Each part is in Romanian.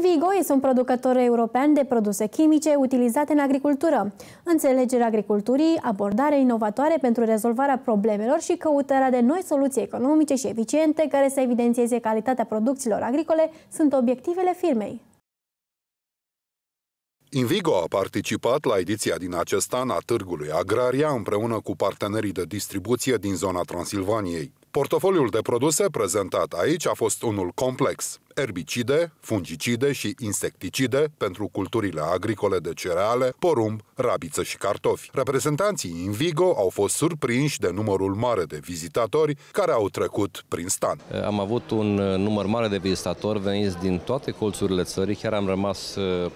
Vigo este un producător european de produse chimice utilizate în agricultură. Înțelegerea agriculturii, abordare inovatoare pentru rezolvarea problemelor și căutarea de noi soluții economice și eficiente care să evidențieze calitatea producțiilor agricole sunt obiectivele firmei. Invigo a participat la ediția din acest an a Târgului Agraria împreună cu partenerii de distribuție din zona Transilvaniei. Portofoliul de produse prezentat aici a fost unul complex. Erbicide, fungicide și insecticide pentru culturile agricole de cereale, porumb, rabiță și cartofi. Reprezentanții Invigo au fost surprinși de numărul mare de vizitatori care au trecut prin stan. Eh, am avut un eh, număr mare de vizitatori veniți din toate colțurile țării, chiar am rămas eh,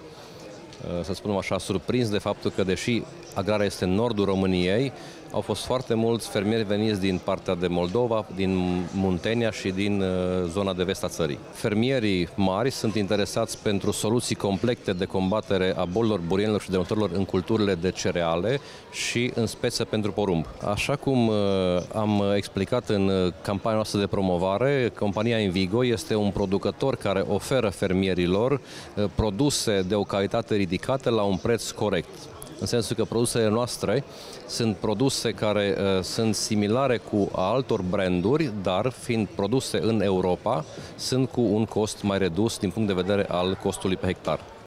Eh, să spunem așa, surprins de faptul că, deși agrarea este în nordul României, au fost foarte mulți fermieri veniți din partea de Moldova, din Muntenia și din eh, zona de vest a țării. Fermierii mari sunt interesați pentru soluții complete de combatere a bolilor burienilor și denutărilor în culturile de cereale și în speță pentru porumb. Așa cum eh, am explicat în campania noastră de promovare, compania Invigo este un producător care oferă fermierilor produse de o calitate ridicată ridicate la un preț corect. În sensul că produsele noastre sunt produse care uh, sunt similare cu altor branduri, dar fiind produse în Europa, sunt cu un cost mai redus din punct de vedere al costului pe hectar.